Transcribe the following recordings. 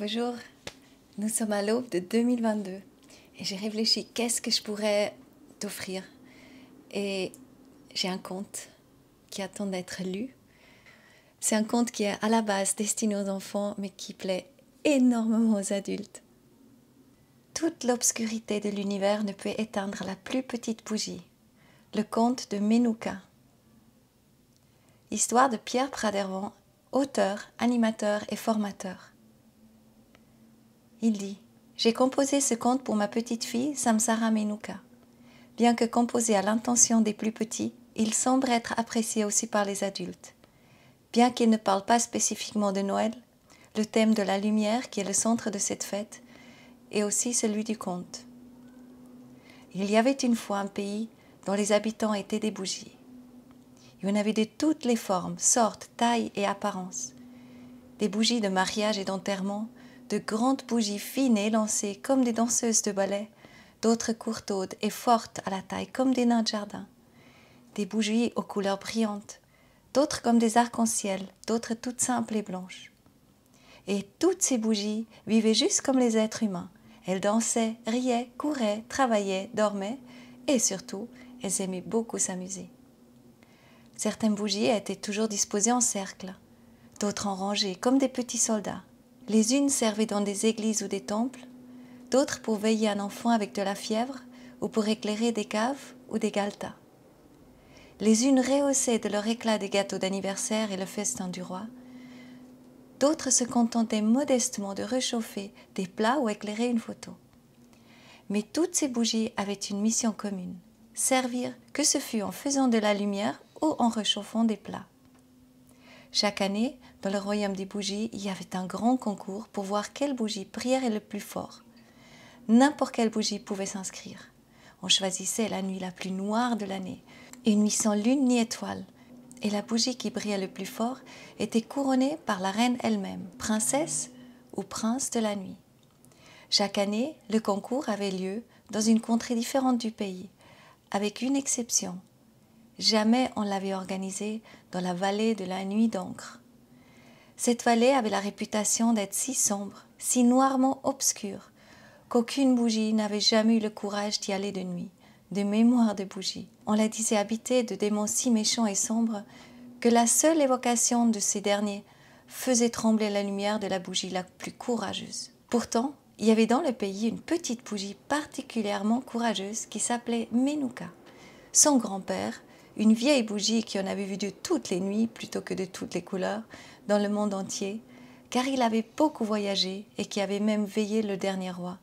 Bonjour, nous sommes à l'aube de 2022 et j'ai réfléchi qu'est-ce que je pourrais t'offrir. Et j'ai un conte qui attend d'être lu. C'est un conte qui est à la base destiné aux enfants mais qui plaît énormément aux adultes. Toute l'obscurité de l'univers ne peut éteindre la plus petite bougie. Le conte de Menouka. Histoire de Pierre Pradervant, auteur, animateur et formateur. Il dit J'ai composé ce conte pour ma petite fille Samsara Menuka. Bien que composé à l'intention des plus petits, il semble être apprécié aussi par les adultes. Bien qu'il ne parle pas spécifiquement de Noël, le thème de la lumière qui est le centre de cette fête est aussi celui du conte. Il y avait une fois un pays dont les habitants étaient des bougies. Il y en avait de toutes les formes, sortes, tailles et apparences. Des bougies de mariage et d'enterrement, de grandes bougies fines et élancées comme des danseuses de ballet, d'autres courtaudes et fortes à la taille comme des nains de jardin, des bougies aux couleurs brillantes, d'autres comme des arcs-en-ciel, d'autres toutes simples et blanches. Et toutes ces bougies vivaient juste comme les êtres humains. Elles dansaient, riaient, couraient, travaillaient, dormaient, et surtout, elles aimaient beaucoup s'amuser. Certaines bougies étaient toujours disposées en cercle, d'autres en rangées, comme des petits soldats. Les unes servaient dans des églises ou des temples, d'autres pour veiller un enfant avec de la fièvre ou pour éclairer des caves ou des galtas. Les unes rehaussaient de leur éclat des gâteaux d'anniversaire et le festin du roi, d'autres se contentaient modestement de réchauffer des plats ou éclairer une photo. Mais toutes ces bougies avaient une mission commune, servir que ce fût en faisant de la lumière ou en réchauffant des plats. Chaque année, dans le royaume des bougies, il y avait un grand concours pour voir quelle bougie brillait le plus fort. N'importe quelle bougie pouvait s'inscrire. On choisissait la nuit la plus noire de l'année, une nuit sans lune ni étoile, et la bougie qui brillait le plus fort était couronnée par la reine elle-même, princesse ou prince de la nuit. Chaque année, le concours avait lieu dans une contrée différente du pays, avec une exception, Jamais on l'avait organisée dans la vallée de la nuit d'encre. Cette vallée avait la réputation d'être si sombre, si noirement obscure, qu'aucune bougie n'avait jamais eu le courage d'y aller de nuit, de mémoire de bougie. On la disait habitée de démons si méchants et sombres que la seule évocation de ces derniers faisait trembler la lumière de la bougie la plus courageuse. Pourtant, il y avait dans le pays une petite bougie particulièrement courageuse qui s'appelait Menuka. Son grand-père, une vieille bougie qui en avait vu de toutes les nuits plutôt que de toutes les couleurs dans le monde entier, car il avait beaucoup voyagé et qui avait même veillé le dernier roi,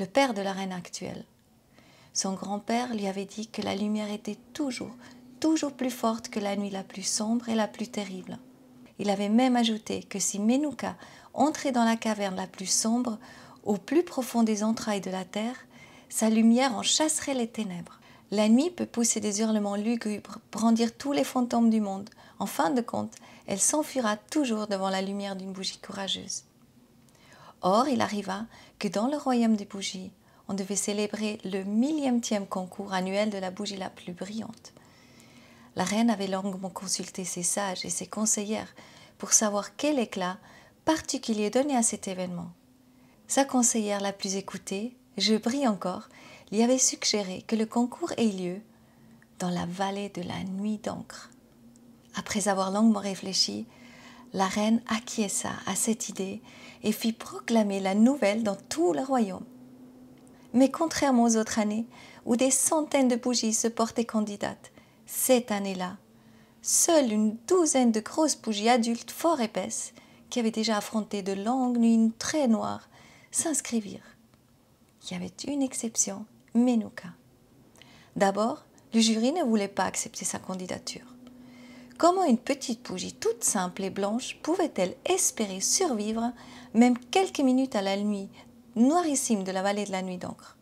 le père de la reine actuelle. Son grand-père lui avait dit que la lumière était toujours, toujours plus forte que la nuit la plus sombre et la plus terrible. Il avait même ajouté que si Menuka entrait dans la caverne la plus sombre, au plus profond des entrailles de la terre, sa lumière en chasserait les ténèbres. La nuit peut pousser des hurlements lugubres, brandir tous les fantômes du monde. En fin de compte, elle s'enfuira toujours devant la lumière d'une bougie courageuse. Or, il arriva que dans le royaume des bougies, on devait célébrer le millième-tième concours annuel de la bougie la plus brillante. La reine avait longuement consulté ses sages et ses conseillères pour savoir quel éclat particulier donner à cet événement. Sa conseillère la plus écoutée, Je brille encore, lui avait suggéré que le concours ait lieu dans la vallée de la nuit d'encre. Après avoir longuement réfléchi, la reine acquiesça à cette idée et fit proclamer la nouvelle dans tout le royaume. Mais contrairement aux autres années, où des centaines de bougies se portaient candidates, cette année-là, seule une douzaine de grosses bougies adultes fort épaisses, qui avaient déjà affronté de longues nuits très noires, s'inscrivirent. Il y avait une exception. Menuka. D'abord, le jury ne voulait pas accepter sa candidature. Comment une petite bougie toute simple et blanche pouvait-elle espérer survivre même quelques minutes à la nuit noirissime de la vallée de la nuit d'encre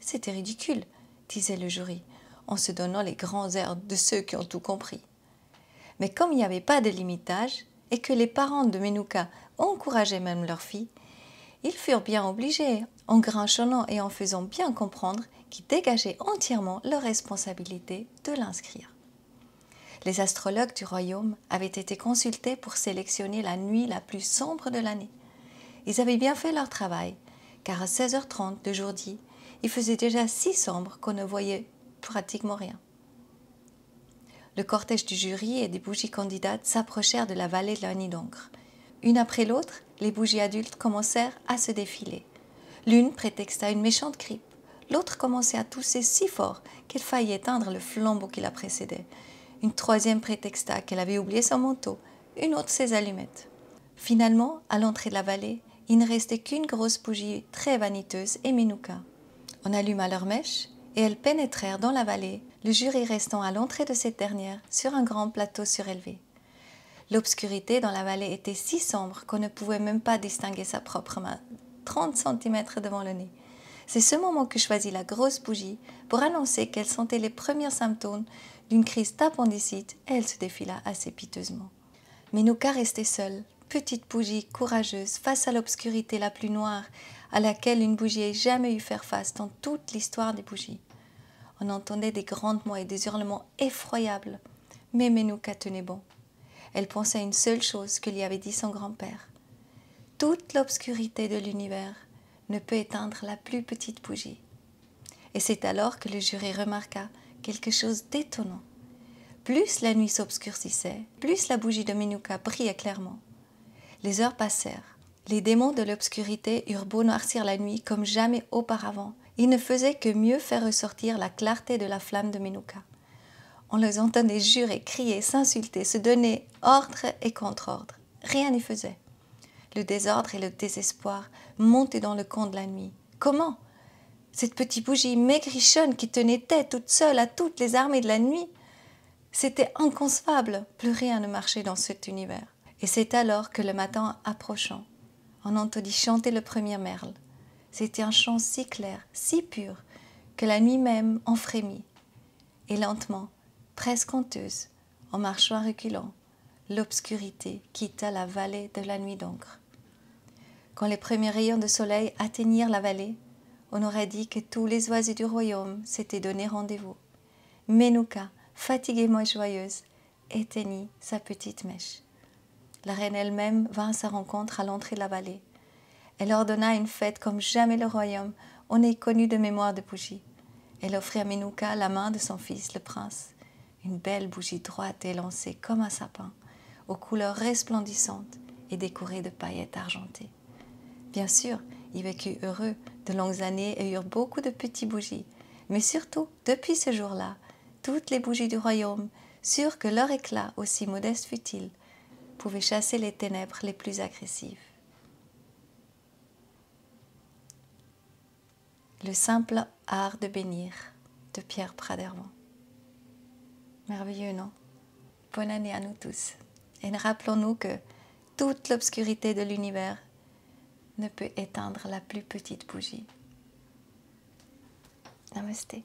C'était ridicule, disait le jury, en se donnant les grands airs de ceux qui ont tout compris. Mais comme il n'y avait pas de limitage et que les parents de Menouka encourageaient même leur fille, ils furent bien obligés, en grinchonnant et en faisant bien comprendre qu'ils dégageaient entièrement leur responsabilité de l'inscrire. Les astrologues du royaume avaient été consultés pour sélectionner la nuit la plus sombre de l'année. Ils avaient bien fait leur travail, car à 16h30 de jour dit, il faisait déjà si sombre qu'on ne voyait pratiquement rien. Le cortège du jury et des bougies candidates s'approchèrent de la vallée de la d'encre. Une après l'autre, les bougies adultes commencèrent à se défiler. L'une prétexta une méchante grippe, l'autre commençait à tousser si fort qu'elle faillit éteindre le flambeau qui la précédait. Une troisième prétexta qu'elle avait oublié son manteau, une autre ses allumettes. Finalement, à l'entrée de la vallée, il ne restait qu'une grosse bougie très vaniteuse et Minouka. On alluma leurs mèches et elles pénétrèrent dans la vallée, le jury restant à l'entrée de cette dernière sur un grand plateau surélevé. L'obscurité dans la vallée était si sombre qu'on ne pouvait même pas distinguer sa propre main 30 cm devant le nez. C'est ce moment que choisit la grosse bougie pour annoncer qu'elle sentait les premiers symptômes d'une crise d'appendicite et elle se défila assez piteusement. Mais restait seule, petite bougie courageuse face à l'obscurité la plus noire à laquelle une bougie ait jamais eu faire face dans toute l'histoire des bougies. On entendait des mots et des hurlements effroyables, mais Menuka tenait bon. Elle pensait à une seule chose que lui avait dit son grand-père toute l'obscurité de l'univers ne peut éteindre la plus petite bougie. Et c'est alors que le jury remarqua quelque chose d'étonnant. Plus la nuit s'obscurcissait, plus la bougie de Menouka brillait clairement. Les heures passèrent. Les démons de l'obscurité eurent beau noircir la nuit comme jamais auparavant, ils ne faisaient que mieux faire ressortir la clarté de la flamme de Menouka. On les entendait jurer, crier, s'insulter, se donner ordre et contre-ordre. Rien n'y faisait le désordre et le désespoir montaient dans le camp de la nuit. Comment Cette petite bougie maigrichonne qui tenait tête toute seule à toutes les armées de la nuit C'était inconcevable, plus rien ne marchait dans cet univers. Et c'est alors que le matin approchant, on entendit chanter le premier merle. C'était un chant si clair, si pur, que la nuit même en frémit. Et lentement, presque honteuse, en marchant reculant, l'obscurité quitta la vallée de la nuit d'encre. Quand les premiers rayons de soleil atteignirent la vallée, on aurait dit que tous les oiseaux du royaume s'étaient donné rendez-vous. Menuka, fatiguée mais joyeuse, éteignit sa petite mèche. La reine elle-même vint à sa rencontre à l'entrée de la vallée. Elle ordonna une fête comme jamais le royaume on est connu de mémoire de bougie. Elle offrit à Menuka la main de son fils, le prince, une belle bougie droite et lancée comme un sapin, aux couleurs resplendissantes et décorée de paillettes argentées. Bien sûr, ils vécurent heureux de longues années et eurent beaucoup de petites bougies. Mais surtout, depuis ce jour-là, toutes les bougies du royaume, sûres que leur éclat, aussi modeste fût il pouvait chasser les ténèbres les plus agressives. Le simple art de bénir de Pierre Praderman. Merveilleux, non Bonne année à nous tous. Et rappelons-nous que toute l'obscurité de l'univers ne peut éteindre la plus petite bougie. Namasté